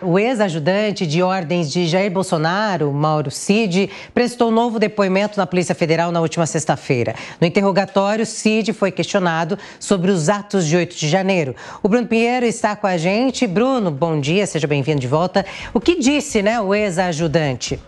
O ex-ajudante de ordens de Jair Bolsonaro, Mauro Cid, prestou novo depoimento na Polícia Federal na última sexta-feira. No interrogatório, Cid foi questionado sobre os atos de 8 de janeiro. O Bruno Pinheiro está com a gente. Bruno, bom dia, seja bem-vindo de volta. O que disse né, o ex-ajudante?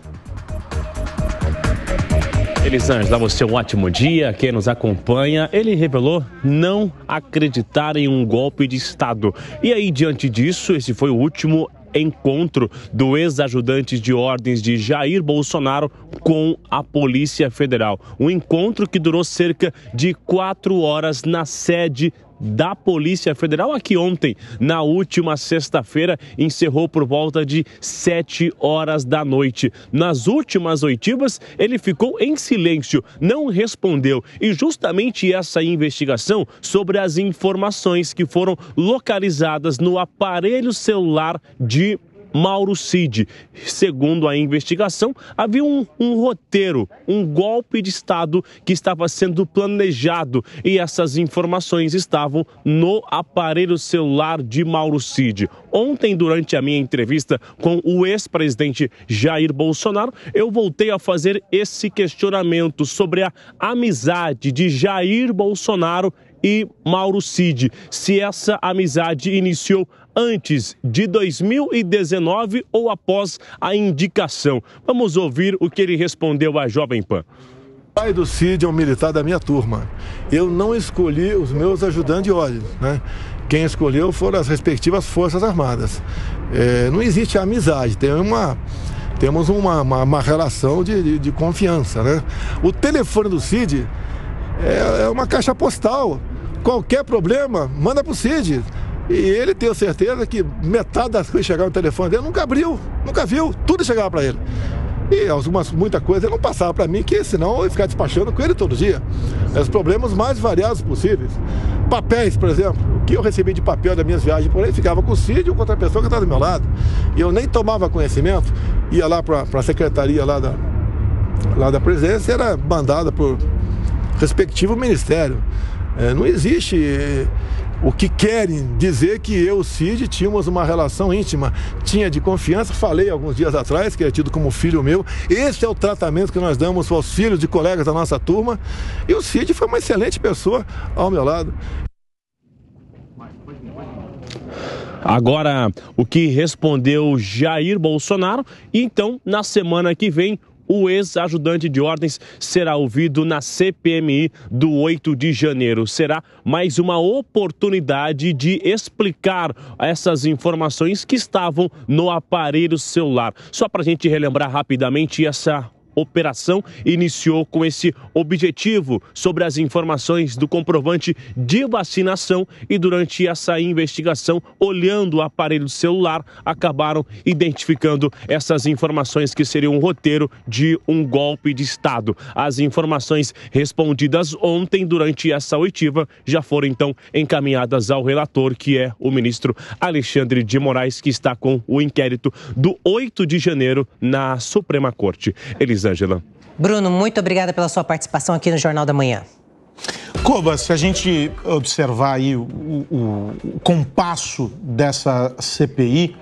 Elisângela, você um ótimo dia. Quem nos acompanha, ele revelou não acreditar em um golpe de Estado. E aí, diante disso, esse foi o último encontro do ex-ajudante de ordens de Jair Bolsonaro com a Polícia Federal. Um encontro que durou cerca de quatro horas na sede da Polícia Federal, aqui ontem, na última sexta-feira, encerrou por volta de 7 horas da noite. Nas últimas oitivas, ele ficou em silêncio, não respondeu. E justamente essa investigação sobre as informações que foram localizadas no aparelho celular de Mauro Cid. Segundo a investigação, havia um, um roteiro, um golpe de Estado que estava sendo planejado e essas informações estavam no aparelho celular de Mauro Cid. Ontem, durante a minha entrevista com o ex-presidente Jair Bolsonaro, eu voltei a fazer esse questionamento sobre a amizade de Jair Bolsonaro e Mauro Cid, se essa amizade iniciou antes de 2019 ou após a indicação. Vamos ouvir o que ele respondeu à Jovem Pan. O pai do Cid é um militar da minha turma. Eu não escolhi os meus ajudantes de óleo, né? Quem escolheu foram as respectivas Forças Armadas. É, não existe amizade, tem uma, temos uma, uma, uma relação de, de, de, confiança. Né? O telefone do Cid é, é uma caixa postal. Qualquer problema, manda para o Cid. E ele tenho certeza que metade das coisas chegavam no telefone dele, nunca abriu, nunca viu, tudo chegava para ele. E algumas, muita coisa ele não passava para mim, que senão eu ia ficar despachando com ele todo dia. É os problemas mais variados possíveis. Papéis, por exemplo, o que eu recebi de papel das minhas viagens por aí ficava com o Cid ou com outra pessoa que estava do meu lado. E eu nem tomava conhecimento, ia lá para a secretaria lá da, lá da presidência era mandada por respectivo ministério. É, não existe o que querem dizer que eu, Cid, tínhamos uma relação íntima, tinha de confiança, falei alguns dias atrás que é tido como filho meu. Esse é o tratamento que nós damos aos filhos de colegas da nossa turma. E o Cid foi uma excelente pessoa ao meu lado. Agora, o que respondeu Jair Bolsonaro? E então, na semana que vem, o ex-ajudante de ordens será ouvido na CPMI do 8 de janeiro. Será mais uma oportunidade de explicar essas informações que estavam no aparelho celular. Só para a gente relembrar rapidamente essa operação iniciou com esse objetivo sobre as informações do comprovante de vacinação e durante essa investigação, olhando o aparelho celular, acabaram identificando essas informações que seriam um roteiro de um golpe de Estado. As informações respondidas ontem durante essa oitiva já foram então encaminhadas ao relator, que é o ministro Alexandre de Moraes, que está com o inquérito do 8 de janeiro na Suprema Corte. Eles Ângela. Bruno, muito obrigada pela sua participação aqui no Jornal da Manhã. Coba, se a gente observar aí o, o, o compasso dessa CPI,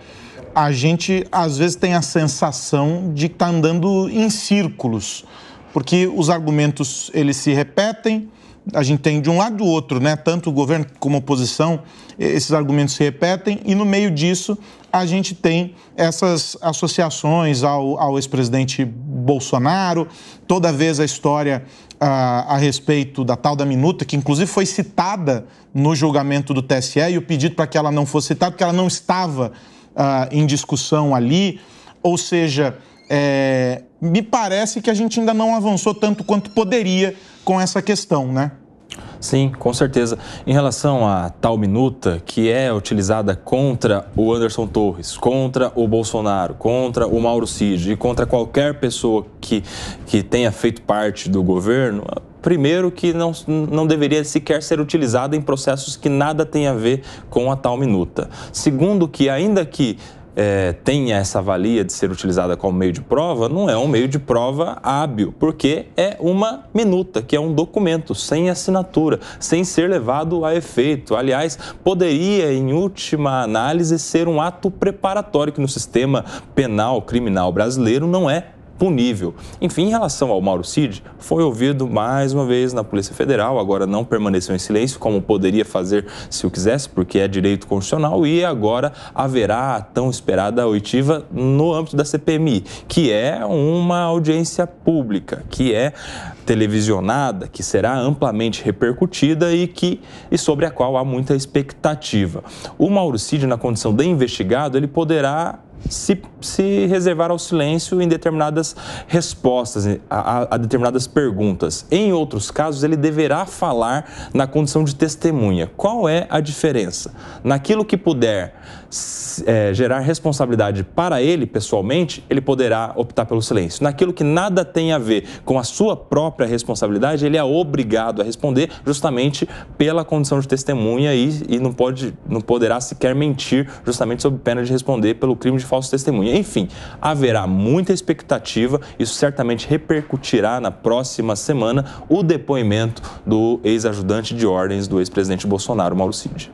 a gente às vezes tem a sensação de que está andando em círculos, porque os argumentos eles se repetem, a gente tem de um lado do outro, né, tanto o governo como a oposição, esses argumentos se repetem, e no meio disso a gente tem essas associações ao, ao ex-presidente Bolsonaro, toda vez a história a, ah, a respeito da tal da minuta, que inclusive foi citada no julgamento do TSE e o pedido para que ela não fosse citada, porque ela não estava ah, em discussão ali. Ou seja, é, me parece que a gente ainda não avançou tanto quanto poderia com essa questão, né? Sim, com certeza. Em relação à tal minuta que é utilizada contra o Anderson Torres, contra o Bolsonaro, contra o Mauro Cid e contra qualquer pessoa que, que tenha feito parte do governo, primeiro que não, não deveria sequer ser utilizada em processos que nada tem a ver com a tal minuta. Segundo que ainda que é, tenha essa valia de ser utilizada como meio de prova, não é um meio de prova hábil, porque é uma minuta, que é um documento sem assinatura, sem ser levado a efeito. Aliás, poderia, em última análise, ser um ato preparatório que no sistema penal criminal brasileiro não é punível. Enfim, em relação ao Mauro Cid, foi ouvido mais uma vez na Polícia Federal, agora não permaneceu em silêncio, como poderia fazer se o quisesse, porque é direito constitucional, e agora haverá a tão esperada oitiva no âmbito da CPMI, que é uma audiência pública, que é televisionada, que será amplamente repercutida e que e sobre a qual há muita expectativa. O Mauro Cid, na condição de investigado, ele poderá se, se reservar ao silêncio em determinadas respostas a, a, determinadas perguntas. Em outros casos, ele deverá falar na condição de testemunha. Qual é a diferença? Naquilo que puder é, gerar responsabilidade para ele pessoalmente, ele poderá optar pelo silêncio. Naquilo que nada tem a ver com a sua própria responsabilidade, ele é obrigado a responder justamente pela condição de testemunha e, e não, pode, não poderá sequer mentir justamente sob pena de responder pelo crime de falso testemunho. Enfim, haverá muita expectativa, isso certamente repercutirá na próxima semana o depoimento do ex-ajudante de ordens do ex-presidente Bolsonaro, Mauro Cid.